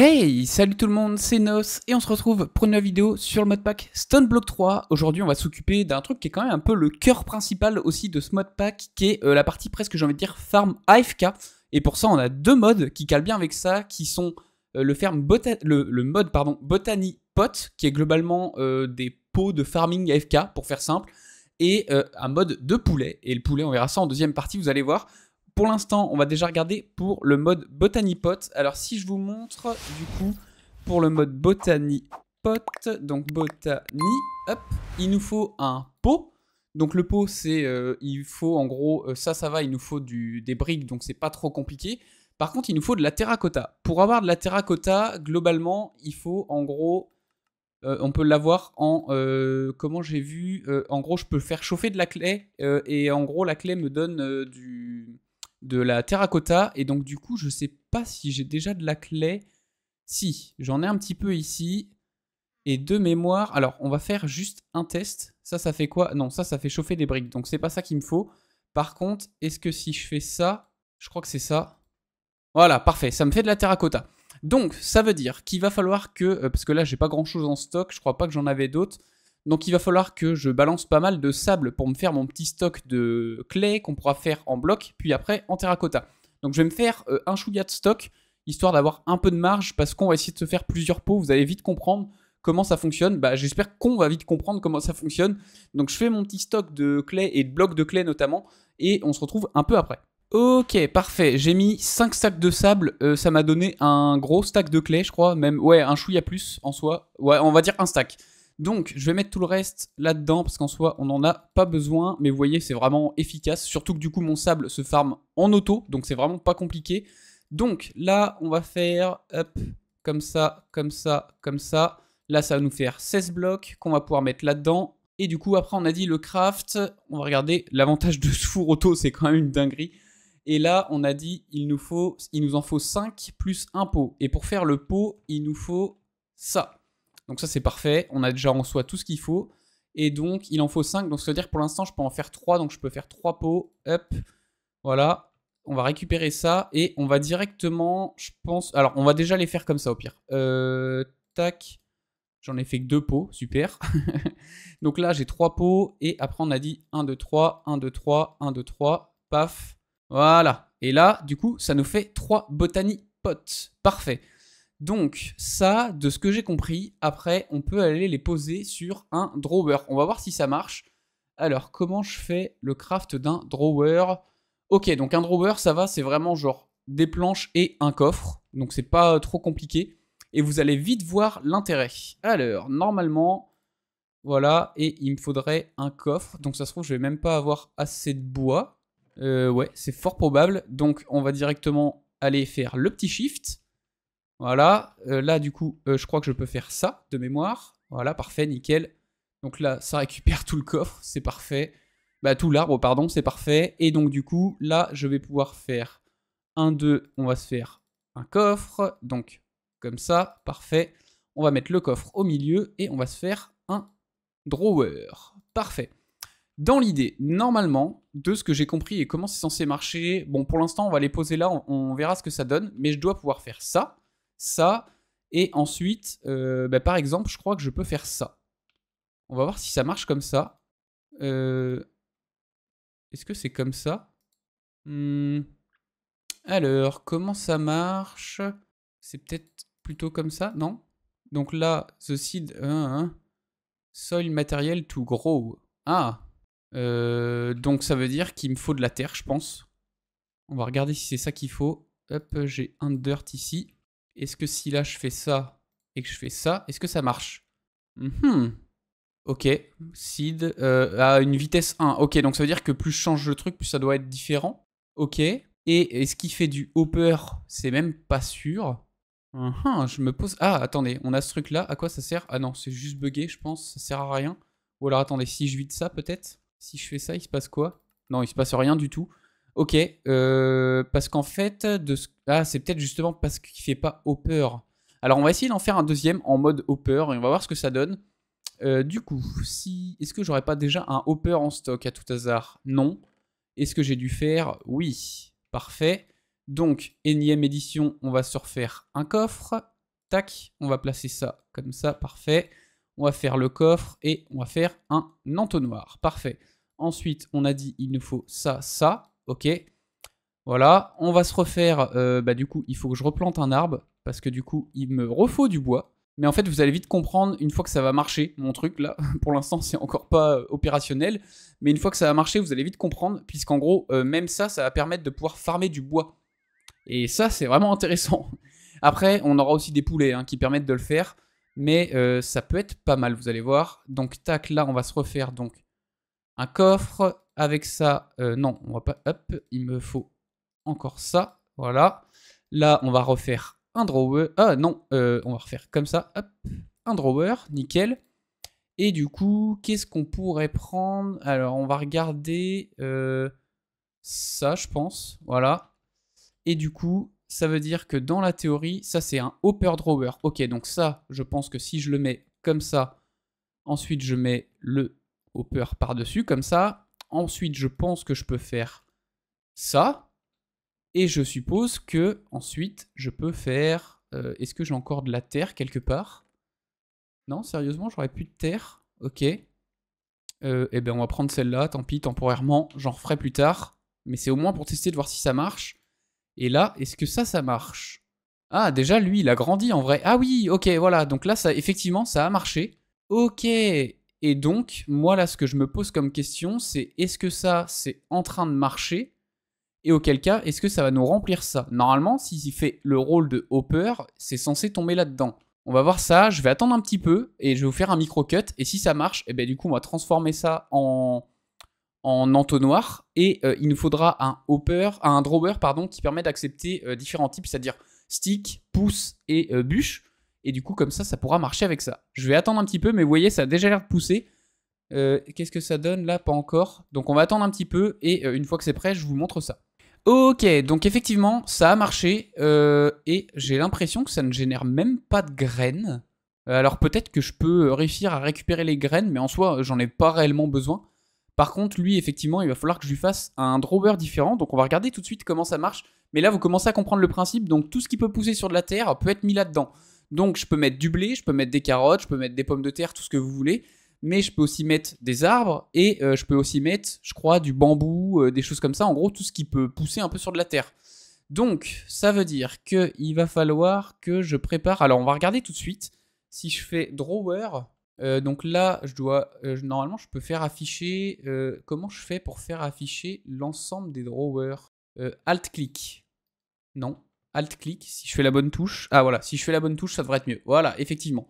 Hey, salut tout le monde, c'est Nos et on se retrouve pour une nouvelle vidéo sur le modpack Stoneblock 3. Aujourd'hui, on va s'occuper d'un truc qui est quand même un peu le cœur principal aussi de ce modpack, qui est euh, la partie presque, j'ai envie de dire, farm AFK. Et pour ça, on a deux modes qui calent bien avec ça, qui sont euh, le, mode pardon, Botany Pot, qui est globalement euh, des pots de farming AFK, pour faire simple, et un mode de poulet. Et le poulet, on verra ça en deuxième partie, vous allez voir pour l'instant, on va déjà regarder pour le mode botany pot. Alors, si je vous montre, du coup, pour le mode botany pot, donc Botany, hop, il nous faut un pot. Donc le pot, c'est, euh, il faut en gros, euh, ça, ça va, il nous faut des briques, donc c'est pas trop compliqué. Par contre, il nous faut de la terracotta. Pour avoir de la terracotta, globalement, il faut en gros, euh, on peut l'avoir en, comment j'ai vu, en gros, je peux faire chauffer de la clé, et en gros, la clé me donne du, de la terracotta. Et donc, du coup, je sais pas si j'ai déjà de la clé. Si, j'en ai un petit peu ici. Et de mémoire, alors on va faire juste un test. Ça, ça fait quoi Non, ça, ça fait chauffer des briques. Donc c'est pas ça qu'il me faut. Par contre, est-ce que si je fais ça, je crois que c'est ça. Voilà, parfait, ça me fait de la terracotta. Donc, ça veut dire qu'il va falloir que, euh, parce que là, j'ai pas grand-chose en stock, je crois pas que j'en avais d'autres. Donc il va falloir que je balance pas mal de sable pour me faire mon petit stock de clés qu'on pourra faire en bloc, puis après en terracotta. Donc je vais me faire euh, un chouïa de stock, histoire d'avoir un peu de marge, parce qu'on va essayer de se faire plusieurs pots, vous allez vite comprendre comment ça fonctionne. Bah, J'espère qu'on va vite comprendre comment ça fonctionne. Donc je fais mon petit stock de clés et de blocs de clés notamment, et on se retrouve un peu après. Ok, parfait. J'ai mis 5 stacks de sable. Euh, ça m'a donné un gros stack de clés, je crois. Même, ouais, un chouïa plus en soi. Ouais, on va dire un stack. Donc, je vais mettre tout le reste là-dedans, parce qu'en soi, on n'en a pas besoin. Mais vous voyez, c'est vraiment efficace. Surtout que du coup, mon sable se farme en auto, donc c'est vraiment pas compliqué. Donc, là, on va faire, hop, comme ça, comme ça, comme ça. Là, ça va nous faire 16 blocs qu'on va pouvoir mettre là-dedans. Et du coup, après, on a dit le craft. On va regarder l'avantage de ce four auto, c'est quand même une dinguerie. Et là, on a dit, il nous, faut, il nous en faut 5 plus un pot. Et pour faire le pot, il nous faut ça. Donc ça, c'est parfait. On a déjà en soi tout ce qu'il faut. Et donc, il en faut 5. Donc, ça veut dire que pour l'instant, je peux en faire 3. Donc, je peux faire 3 pots. Hop. Voilà. On va récupérer ça. Et on va directement, je pense... Alors, on va déjà les faire comme ça, au pire. Euh, tac. J'en ai fait que 2 pots. Super. donc là, j'ai 3 pots. Et après, on a dit 1, 2, 3, 1, 2, 3, 1, 2, 3. Paf. Voilà. Et là, du coup, ça nous fait 3 botanipotes, pots. Parfait. Donc ça, de ce que j'ai compris, après, on peut aller les poser sur un drawer. On va voir si ça marche. Alors, comment je fais le craft d'un drawer Ok, donc un drawer, ça va, c'est vraiment genre des planches et un coffre. Donc c'est pas trop compliqué. Et vous allez vite voir l'intérêt. Alors, normalement, voilà, et il me faudrait un coffre. Donc ça se trouve, je vais même pas avoir assez de bois. Euh, ouais, c'est fort probable. Donc on va directement aller faire le petit shift. Voilà, euh, là du coup, euh, je crois que je peux faire ça de mémoire. Voilà, parfait, nickel. Donc là, ça récupère tout le coffre, c'est parfait. Bah tout l'arbre, pardon, c'est parfait. Et donc du coup, là, je vais pouvoir faire un, 2, on va se faire un coffre. Donc comme ça, parfait. On va mettre le coffre au milieu et on va se faire un drawer. Parfait. Dans l'idée, normalement, de ce que j'ai compris et comment c'est censé marcher, bon pour l'instant on va les poser là, on verra ce que ça donne, mais je dois pouvoir faire ça ça, et ensuite, euh, bah, par exemple, je crois que je peux faire ça. On va voir si ça marche comme ça. Euh, est-ce que c'est comme ça hmm. Alors, comment ça marche C'est peut-être plutôt comme ça, non Donc là, the seed, hein, hein. soil matériel to grow. Ah euh, Donc ça veut dire qu'il me faut de la terre, je pense. On va regarder si c'est ça qu'il faut. Hop, j'ai un dirt ici est-ce que si là je fais ça et que je fais ça, est-ce que ça marche hmm. Ok, seed euh, à une vitesse 1. Ok, donc ça veut dire que plus je change le truc, plus ça doit être différent. Ok, et est-ce qu'il fait du hopper C'est même pas sûr. Uh-huh, je me pose... Ah, attendez, on a ce truc là, à quoi ça sert Ah non, c'est juste bugué, je pense, ça sert à rien. Ou alors attendez, si je vide ça peut-être Si je fais ça, il se passe quoi Non, il se passe rien du tout. Ok, euh, parce qu'en fait, ah, c'est peut-être justement parce qu'il fait pas Hopper. Alors on va essayer d'en faire un deuxième en mode Hopper et on va voir ce que ça donne. Euh, du coup, si est-ce que j'aurais pas déjà un Hopper en stock à tout hasard Non. Est-ce que j'ai dû faire Oui. Parfait. Donc, énième édition, on va se refaire un coffre. Tac, on va placer ça comme ça, parfait. On va faire le coffre et on va faire un entonnoir, parfait. Ensuite, on a dit il nous faut ça, ça. Ok. Voilà, on va se refaire. Euh, bah, du coup, il faut que je replante un arbre parce que du coup, il me refaut du bois. Mais en fait, vous allez vite comprendre une fois que ça va marcher, mon truc là, pour l'instant, c'est encore pas euh, opérationnel. Mais une fois que ça va marcher, vous allez vite comprendre, puisqu'en gros, euh, même ça, ça va permettre de pouvoir farmer du bois. Et ça, c'est vraiment intéressant. Après, on aura aussi des poulets hein, qui permettent de le faire, mais ça peut être pas mal, vous allez voir. Donc, tac, là, on va se refaire donc un coffre. Avec ça, euh, non, on va pas. Hop, il me faut encore ça. Voilà. Là, on va refaire un drawer. Ah non, euh, on va refaire comme ça. Hop, un drawer, nickel. Et du coup, qu'est-ce qu'on pourrait prendre Alors, on va regarder euh, ça, je pense. Voilà. Et du coup, ça veut dire que dans la théorie, ça c'est un hopper drawer. Ok, donc ça, je pense que si je le mets comme ça, ensuite je mets le par-dessus, comme ça. Ensuite, je pense que je peux faire ça. Et je suppose que ensuite, je peux faire... Euh, est-ce que j'ai encore de la terre quelque part Non, sérieusement, j'aurais plus de terre. Ok. Euh, eh ben, on va prendre celle-là, tant pis, temporairement, j'en referai plus tard. Mais c'est au moins pour tester de voir si ça marche. Et là, est-ce que ça, ça marche Ah, déjà, lui, il a grandi en vrai. Ah oui, ok, voilà. Donc là, ça, effectivement, ça a marché. Ok, et donc, moi, là, ce que je me pose comme question, c'est est-ce que ça, c'est en train de marcher Et auquel cas, est-ce que ça va nous remplir ça Normalement, s'il fait le rôle de hopper, c'est censé tomber là-dedans. On va voir ça, je vais attendre un petit peu et je vais vous faire un micro-cut. Et si ça marche, eh ben, du coup, on va transformer ça en, en entonnoir. Et euh, il nous faudra un hopper, un drawer pardon, qui permet d'accepter euh, différents types, c'est-à-dire stick, pouce et euh, bûche. Et du coup, comme ça, ça pourra marcher avec ça. Je vais attendre un petit peu, mais vous voyez, ça a déjà l'air de pousser. Euh, qu'est-ce que ça donne là Pas encore. Donc on va attendre un petit peu, et euh, une fois que c'est prêt, je vous montre ça. Ok, donc effectivement, ça a marché, euh, et j'ai l'impression que ça ne génère même pas de graines. Alors peut-être que je peux réussir à récupérer les graines, mais en soi, j'en ai pas réellement besoin. Par contre, lui, effectivement, il va falloir que je lui fasse un drawer différent, donc on va regarder tout de suite comment ça marche. Mais là, vous commencez à comprendre le principe, donc tout ce qui peut pousser sur de la terre peut être mis là-dedans. Donc je peux mettre du blé, je peux mettre des carottes, je peux mettre des pommes de terre, tout ce que vous voulez. Mais je peux aussi mettre des arbres et euh, je peux aussi mettre, je crois, du bambou, euh, des choses comme ça. En gros, tout ce qui peut pousser un peu sur de la terre. Donc, ça veut dire qu'il va falloir que je prépare... Alors, on va regarder tout de suite. Si je fais drawer, euh, donc là, je dois, normalement, je peux faire afficher. comment je fais pour faire afficher l'ensemble des drawers Alt-clic. Non. Alt-clic, si je fais la bonne touche. Ah voilà, si je fais la bonne touche, ça devrait être mieux. Voilà, effectivement.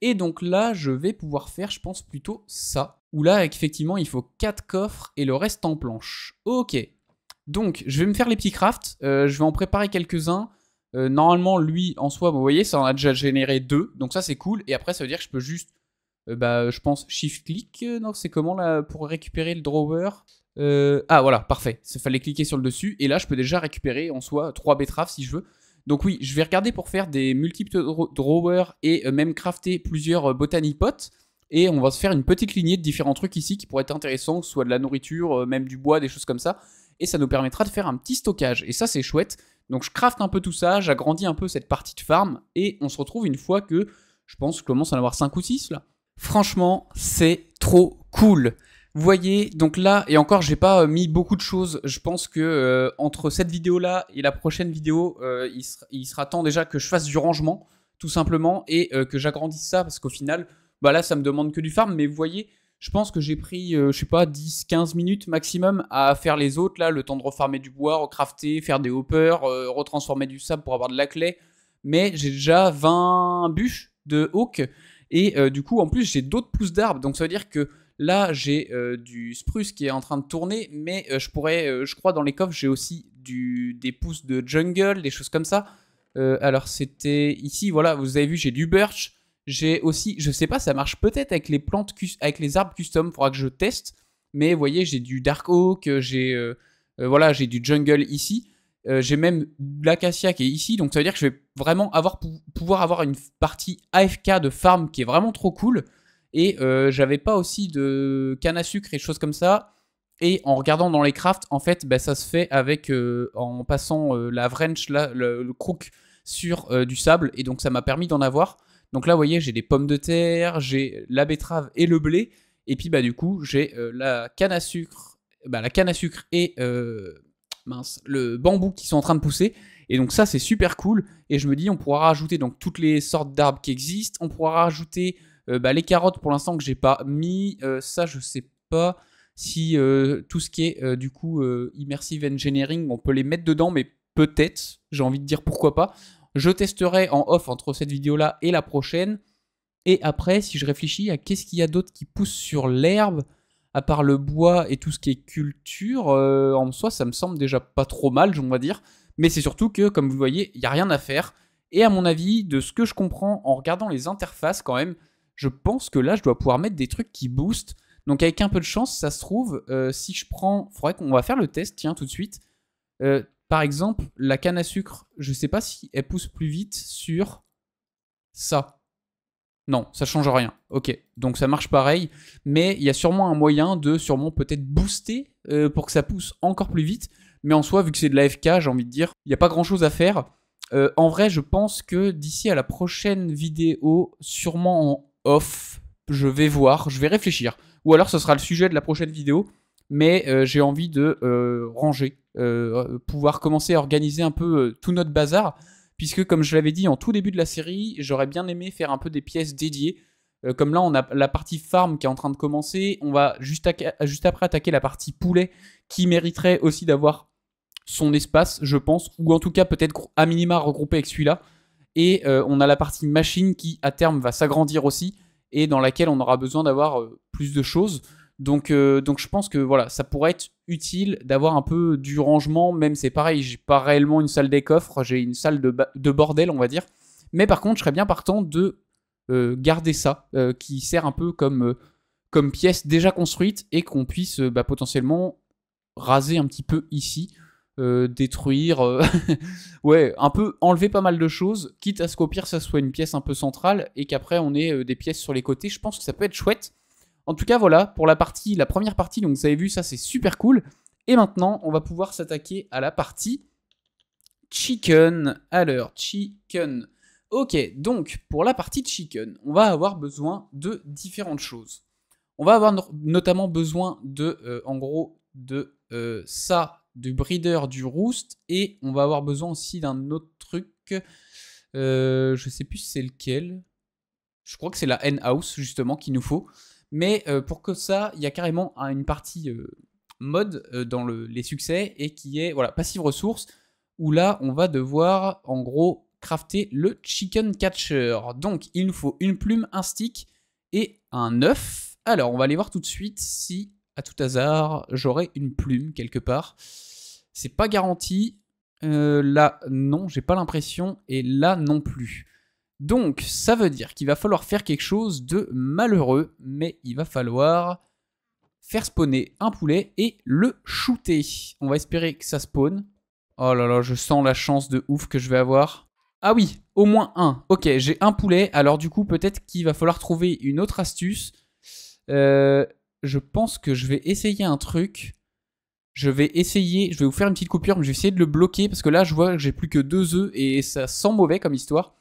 Et donc là, je vais pouvoir faire, je pense, plutôt ça. Où là, effectivement, il faut 4 coffres et le reste en planche. Ok. Donc, je vais me faire les petits crafts. Euh, je vais en préparer quelques-uns. Euh, normalement, lui, en soi, vous voyez, ça en a déjà généré 2. Donc ça, c'est cool. Et après, ça veut dire que je peux juste, euh, bah, je pense, shift-clic. non, c'est comment là pour récupérer le drawer euh, ah voilà, parfait. Il fallait cliquer sur le dessus. Et là, je peux déjà récupérer en soi 3 betteraves si je veux. Donc oui, je vais regarder pour faire des multiples drawers et euh, même crafter plusieurs euh, botany pots. Et on va se faire une petite lignée de différents trucs ici qui pourraient être intéressants, soit de la nourriture, même du bois, des choses comme ça. Et ça nous permettra de faire un petit stockage. Et ça, c'est chouette. Donc je crafte un peu tout ça, j'agrandis un peu cette partie de farm. Et on se retrouve une fois que, je pense, je commence à en avoir 5 ou 6 là. Franchement, c'est trop cool. Vous voyez, donc là, et encore, j'ai pas euh, mis beaucoup de choses. Je pense que euh, entre cette vidéo-là et la prochaine vidéo, euh, il, sera, temps déjà que je fasse du rangement, tout simplement, et que j'agrandisse ça, parce qu'au final, bah là, ça me demande que du farm. Mais vous voyez, je pense que j'ai pris, je sais pas, 10-15 minutes maximum à faire les autres, là, le temps de refarmer du bois, recrafter, faire des hoppers, retransformer du sable pour avoir de la clé. Mais j'ai déjà 20 bûches de hawk. Et du coup, en plus, j'ai d'autres pousses d'arbres. Donc ça veut dire que Là, j'ai euh, du spruce qui est en train de tourner, mais euh, je pourrais, euh, je crois, dans les coffres, j'ai aussi du, des pousses de jungle, des choses comme ça. alors, c'était ici, voilà, vous avez vu, j'ai du birch. J'ai aussi, je sais pas, ça marche peut-être avec les plantes, avec les arbres custom, faudra que je teste. Mais vous voyez, j'ai du dark oak, j'ai voilà, j'ai du jungle ici. j'ai même l'acacia qui est ici, donc ça veut dire que je vais vraiment avoir, pouvoir avoir une partie AFK de farm qui est vraiment trop cool. Et euh, j'avais pas aussi de canne à sucre et choses comme ça. Et en regardant dans les crafts, en fait, bah, ça se fait avec euh, en passant euh, la wrench, le, crook sur du sable, et donc ça m'a permis d'en avoir. Donc là, vous voyez, j'ai des pommes de terre, j'ai la betterave et le blé, et puis bah du coup, j'ai la canne à sucre, bah, la canne à sucre et mince, le bambou qui sont en train de pousser. Et donc ça, c'est super cool. Et je me dis, on pourra rajouter donc toutes les sortes d'arbres qui existent, on pourra rajouter euh, bah, les carottes, pour l'instant, que j'ai pas mis, euh, ça, je sais pas si euh, tout ce qui est du coup immersive engineering, on peut les mettre dedans, mais peut-être, j'ai envie de dire pourquoi pas. Je testerai en off entre cette vidéo-là et la prochaine. Et après, si je réfléchis à qu'est-ce qu'il y a d'autre qui pousse sur l'herbe, à part le bois et tout ce qui est culture, en soi, ça me semble déjà pas trop mal, on va dire. Mais c'est surtout que, comme vous voyez, il n'y a rien à faire. Et à mon avis, de ce que je comprends en regardant les interfaces quand même, je pense que là, je dois pouvoir mettre des trucs qui boostent. Donc avec un peu de chance, ça se trouve, euh, si je prends... Faudrait qu'on va faire le test, tiens, tout de suite. Euh, par exemple, la canne à sucre, je sais pas si elle pousse plus vite sur ça. Non, ça change rien. Ok, donc ça marche pareil, mais il y a sûrement un moyen de sûrement peut-être booster euh, pour que ça pousse encore plus vite. Mais en soi, vu que c'est de l'AFK, j'ai envie de dire, il n'y a pas grand-chose à faire. en vrai, je pense que d'ici à la prochaine vidéo, sûrement en off, je vais voir, je vais réfléchir. Ou alors ce sera le sujet de la prochaine vidéo, mais euh, j'ai envie de euh, ranger, euh, pouvoir commencer à organiser un peu tout notre bazar, puisque comme je l'avais dit en tout début de la série, j'aurais bien aimé faire un peu des pièces dédiées. comme là, on a la partie farm qui est en train de commencer, on va juste, juste après attaquer la partie poulet, qui mériterait aussi d'avoir son espace, je pense, ou en tout cas peut-être à minima regrouper avec celui-là. Et euh, on a la partie machine qui, à terme, va s'agrandir aussi et dans laquelle on aura besoin d'avoir euh, plus de choses. Donc, euh, donc je pense que voilà, ça pourrait être utile d'avoir un peu du rangement, même c'est pareil, j'ai pas réellement une salle des coffres, j'ai une salle de, bordel, on va dire. Mais par contre, je serais bien partant de garder ça, qui sert un peu comme, comme pièce déjà construite et qu'on puisse bah, potentiellement raser un petit peu ici. Euh, détruire, euh, ouais, un peu enlever pas mal de choses, quitte à ce qu'au pire ça soit une pièce un peu centrale et qu'après on ait euh, des pièces sur les côtés. Je pense que ça peut être chouette. En tout cas, voilà pour la partie, la première partie. Donc vous avez vu, ça c'est super cool. Et maintenant, on va pouvoir s'attaquer à la partie chicken. Alors chicken. Ok, donc pour la partie chicken, on va avoir besoin de différentes choses. On va avoir notamment besoin de, en gros, de ça du breeder du roost et on va avoir besoin aussi d'un autre truc. Euh, je sais plus c'est lequel. Je crois que c'est la hen house justement qu'il nous faut. Mais euh, pour que ça, il y a carrément une partie euh, mode dans les succès et qui est voilà passive ressource où là on va devoir en gros crafter le chicken catcher. Donc il nous faut une plume, un stick et un œuf. Alors on va aller voir tout de suite si à tout hasard, j'aurai une plume quelque part. C'est pas garanti. Euh, là, non, j'ai pas l'impression. Et là non plus. Donc, ça veut dire qu'il va falloir faire quelque chose de malheureux, mais il va falloir faire spawner un poulet et le shooter. On va espérer que ça spawn. Oh là là, je sens la chance de ouf que je vais avoir. Ah oui, au moins un. Ok, j'ai un poulet. Alors du coup, peut-être qu'il va falloir trouver une autre astuce. Euh, je pense que je vais essayer un truc. Je vais essayer, je vais vous faire une petite coupure, mais je vais essayer de le bloquer parce que là, je vois que j'ai plus que deux œufs et ça sent mauvais comme histoire.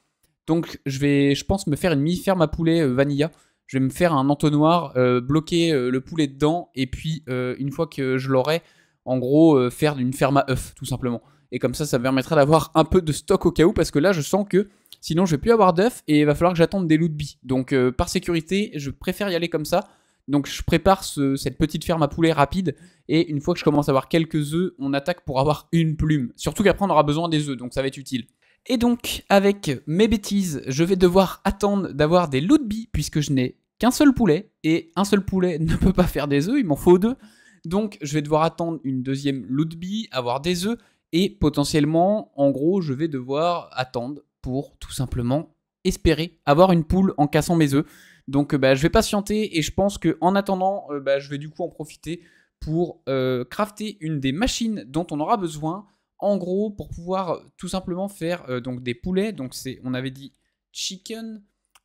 Donc, je vais, je pense, me faire une mi-ferme à poulet euh, vanilla. Je vais me faire un entonnoir, euh, bloquer euh, le poulet dedans et puis, une fois que je l'aurai, en gros, faire une ferme à œufs, tout simplement. Et comme ça, ça me permettra d'avoir un peu de stock au cas où parce que là, je sens que sinon, je vais plus avoir d'œufs et il va falloir que j'attende des loups de Donc, par sécurité, je préfère y aller comme ça donc je prépare cette petite ferme à poulet rapide et une fois que je commence à avoir quelques œufs, on attaque pour avoir une plume. Surtout qu'après on aura besoin des œufs, donc ça va être utile. Et donc avec mes bêtises, je vais devoir attendre d'avoir des loot de puisque je n'ai qu'un seul poulet et un seul poulet ne peut pas faire des œufs, il m'en faut deux. Donc je vais devoir attendre une deuxième loup de avoir des œufs et potentiellement en gros je vais devoir attendre pour tout simplement espérer avoir une poule en cassant mes œufs. Donc euh, bah, je vais patienter et je pense qu'en en attendant, euh, bah, je vais du coup en profiter pour euh, crafter une des machines dont on aura besoin. En gros, pour pouvoir tout simplement faire donc des poulets. Donc c'est, on avait dit chicken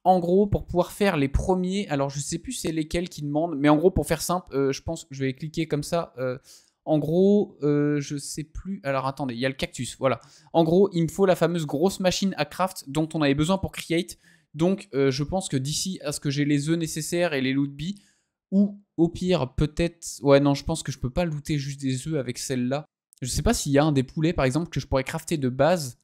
en gros, pour pouvoir faire les premiers, alors je sais plus c'est lesquels qui demandent, mais en gros, pour faire simple, je pense que je vais cliquer comme ça. en gros, euh, je sais plus. Alors attendez, il y a le cactus, voilà. En gros, il me faut la fameuse grosse machine à craft dont on avait besoin pour create. Donc, euh, je pense que d'ici à ce que j'ai les œufs nécessaires et les loot bees. ou au pire, peut-être. Ouais, non, je pense que je peux pas looter juste des œufs avec celle-là. Je sais pas s'il y a un des poulets, par exemple, que je pourrais crafter de base.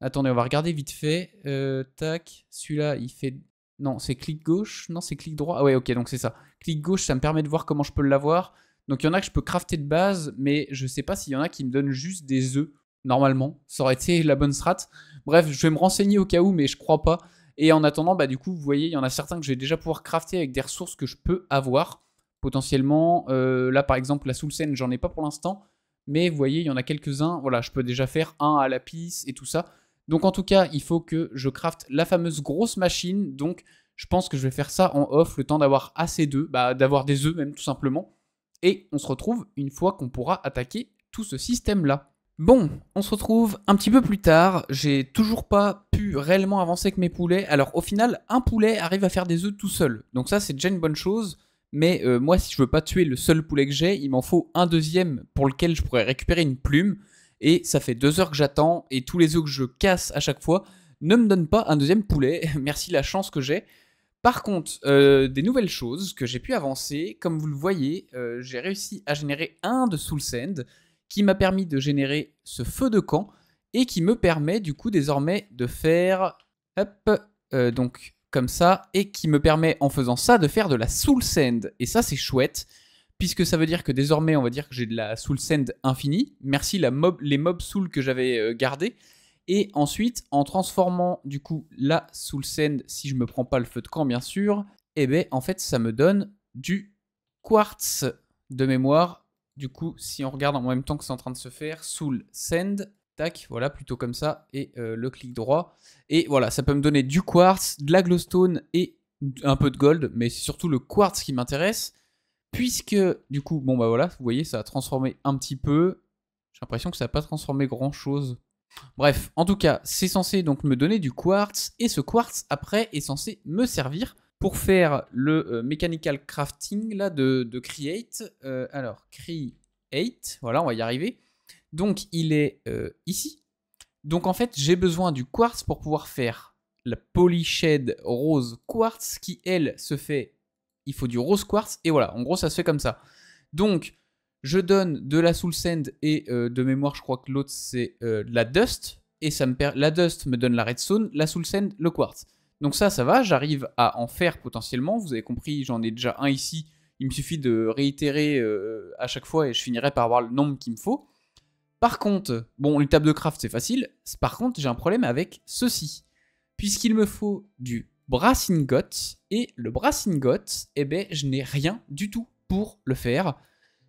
Attendez, on va regarder vite fait. Euh, tac, celui-là, il fait. Non, c'est clic gauche. Non, c'est clic droit. Ah ouais, ok, donc c'est ça. Clic gauche, ça me permet de voir comment je peux l'avoir. Donc il y en a que je peux crafter de base, mais je sais pas s'il y en a qui me donnent juste des œufs. Normalement, ça aurait été la bonne strat. Bref, je vais me renseigner au cas où, mais je crois pas. Et en attendant, bah, du coup, vous voyez, il y en a certains que je vais déjà pouvoir crafter avec des ressources que je peux avoir potentiellement. Euh, là, par exemple, la Soul Scène, j'en ai pas pour l'instant. Mais vous voyez, il y en a quelques-uns. Voilà, je peux déjà faire un à la piste et tout ça. Donc, en tout cas, il faut que je crafte la fameuse grosse machine. Donc, je pense que je vais faire ça en off, le temps d'avoir assez d'œufs, bah, d'avoir des œufs même tout simplement. Et on se retrouve une fois qu'on pourra attaquer tout ce système-là. Bon, on se retrouve un petit peu plus tard. J'ai toujours pas pu réellement avancer avec mes poulets. Alors au final, un poulet arrive à faire des œufs tout seul. Donc ça, c'est déjà une bonne chose. Mais euh, moi, si je veux pas tuer le seul poulet que j'ai, il m'en faut un deuxième pour lequel je pourrais récupérer une plume. Et ça fait deux heures que j'attends et tous les œufs que je casse à chaque fois ne me donnent pas un deuxième poulet. Merci la chance que j'ai. Par contre, euh, des nouvelles choses que j'ai pu avancer, comme vous le voyez, euh, j'ai réussi à générer un de Soul Sand qui m'a permis de générer ce feu de camp et qui me permet du coup désormais de faire hop, euh, donc comme ça et qui me permet en faisant ça de faire de la soul send et ça c'est chouette puisque ça veut dire que désormais on va dire que j'ai de la soul send infinie merci la mob, les mobs soul que j'avais euh, gardés et ensuite en transformant du coup la soul send si je me prends pas le feu de camp bien sûr et eh ben en fait ça me donne du quartz de mémoire du coup, si on regarde en même temps que c'est en train de se faire, Soul Send, tac, voilà, plutôt comme ça, et euh, le clic droit. Et voilà, ça peut me donner du quartz, de la glowstone et un peu de gold, mais c'est surtout le quartz qui m'intéresse, puisque du coup, bon bah voilà, vous voyez, ça a transformé un petit peu. J'ai l'impression que ça n'a pas transformé grand chose. Bref, en tout cas, c'est censé donc me donner du quartz, et ce quartz après est censé me servir pour faire le euh, mechanical crafting là, de, create. Euh, alors, create, voilà, on va y arriver. Donc, il est euh, ici. Donc, en fait, j'ai besoin du quartz pour pouvoir faire la polyshade rose quartz qui, elle, se fait. Il faut du rose quartz. Et voilà, en gros, ça se fait comme ça. Donc, je donne de la Soul Sand et de mémoire, je crois que l'autre c'est la Dust. Et ça me perd. La Dust me donne la Redstone, la Soul Sand, le Quartz. Donc ça, ça va, j'arrive à en faire potentiellement. Vous avez compris, j'en ai déjà un ici. Il me suffit de réitérer euh, à chaque fois et je finirai par avoir le nombre qu'il me faut. Par contre, bon, les tables de craft, c'est facile. Par contre, j'ai un problème avec ceci. Puisqu'il me faut du brassingot, et le brassingot, eh ben, je n'ai rien du tout pour le faire.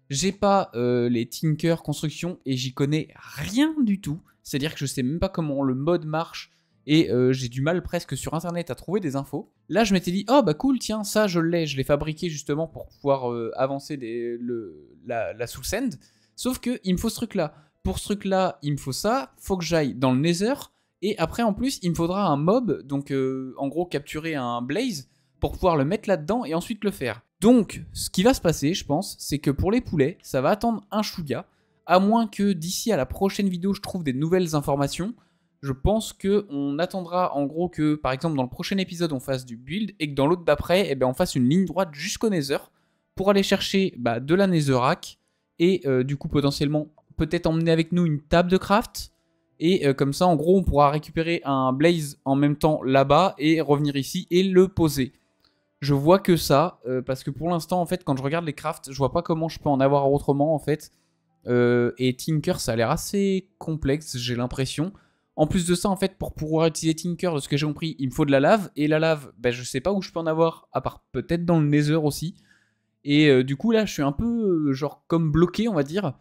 J'ai pas euh, les Tinker Construction et j'y connais rien du tout. C'est-à-dire que je sais même pas comment le mode marche, et euh, j'ai du mal presque sur internet à trouver des infos. Là, je m'étais dit, oh bah cool, tiens, ça je l'ai, je l'ai fabriqué justement pour pouvoir euh, avancer la, sous send. Sauf que il me faut ce truc-là. Pour ce truc-là, il me faut ça, faut que j'aille dans le Nether, et après en plus, il me faudra un mob, donc euh, en gros capturer un blaze pour pouvoir le mettre là-dedans et ensuite le faire. Donc, ce qui va se passer, je pense, c'est que pour les poulets, ça va attendre un chouïa, à moins que d'ici à la prochaine vidéo, je trouve des nouvelles informations je pense que on attendra en gros que, par exemple, dans le prochain épisode, on fasse du build et que dans l'autre d'après, eh ben, on fasse une ligne droite jusqu'au Nether pour aller chercher bah, de la Netherrack et euh, du coup potentiellement peut-être emmener avec nous une table de craft. Et euh, comme ça, en gros, on pourra récupérer un blaze en même temps là-bas et revenir ici et le poser. Je vois que ça, euh, parce que pour l'instant, en fait, quand je regarde les crafts, je vois pas comment je peux en avoir autrement, en fait. et Tinker, ça a l'air assez complexe, j'ai l'impression. En plus de ça, en fait, pour pouvoir utiliser Tinker, de ce que j'ai compris, il me faut de la lave. Et la lave, ben, je sais pas où je peux en avoir, à part peut-être dans le Nether aussi. Et euh, du coup, là, je suis un peu, euh, genre, comme bloqué, on va dire.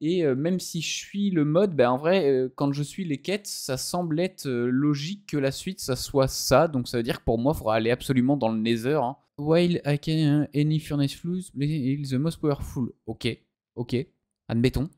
Et euh, même si je suis le mode, ben, en vrai, quand je suis les quêtes, ça semble être logique que la suite, ça soit ça. Donc ça veut dire que pour moi, il faudra aller absolument dans le Nether. Hein. While I can uh, any furnace flues, is the most powerful. Ok, ok, admettons.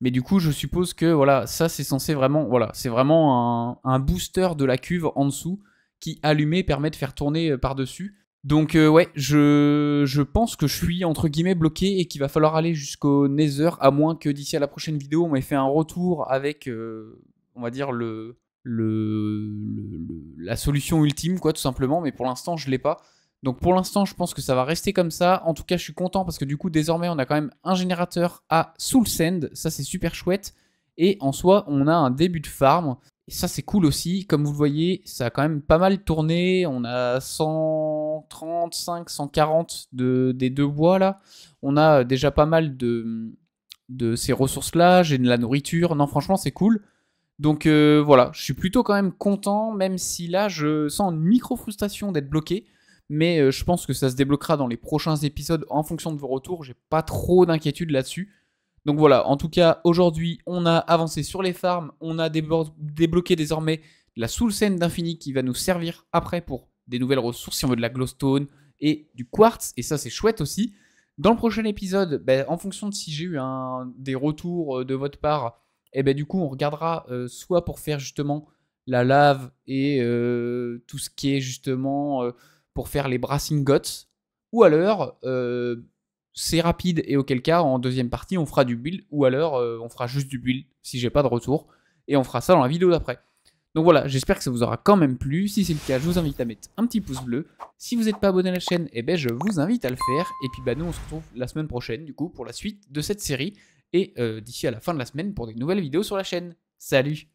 Mais du coup, je suppose que voilà, ça c'est censé vraiment, voilà, c'est vraiment un, booster de la cuve en dessous qui allumé permet de faire tourner euh, par dessus. Donc euh, ouais, je, pense que je suis entre guillemets bloqué et qu'il va falloir aller jusqu'au Nether à moins que d'ici à la prochaine vidéo, on m'ait fait un retour avec, euh, on va dire le, le, le, la solution ultime quoi, tout simplement. Mais pour l'instant, je l'ai pas. Donc pour l'instant, je pense que ça va rester comme ça. En tout cas, je suis content parce que du coup, désormais, on a quand même un générateur à Soul Send, Ça, c'est super chouette. Et en soi, on a un début de farm. Et ça, c'est cool aussi. Comme vous le voyez, ça a quand même pas mal tourné. On a 135, 140 de, des deux bois là. On a déjà pas mal de, de ces ressources-là. J'ai de la nourriture. Non, franchement, c'est cool. Donc euh, voilà, je suis plutôt quand même content, même si là, je sens une micro-frustration d'être bloqué mais euh, je pense que ça se débloquera dans les prochains épisodes en fonction de vos retours. J'ai pas trop d'inquiétude là-dessus. Donc voilà, en tout cas, aujourd'hui, on a avancé sur les farms, on a débloqué désormais la soul scène d'infini qui va nous servir après pour des nouvelles ressources si on veut de la glowstone et du quartz, et ça c'est chouette aussi. Dans le prochain épisode, bah, en fonction de si j'ai eu un, des retours euh, de votre part, et eh ben bah, du coup on regardera euh, soit pour faire justement la lave et tout ce qui est justement pour faire les Brassing ou alors euh, c'est rapide et auquel cas en deuxième partie on fera du build, ou alors euh, on fera juste du build si j'ai pas de retour, et on fera ça dans la vidéo d'après. Donc voilà, j'espère que ça vous aura quand même plu. Si c'est le cas, je vous invite à mettre un petit pouce bleu. Si vous n'êtes pas abonné à la chaîne, et eh ben, je vous invite à le faire. Et puis bah, nous, on se retrouve la semaine prochaine du coup pour la suite de cette série. Et euh, d'ici à la fin de la semaine pour des nouvelles vidéos sur la chaîne. Salut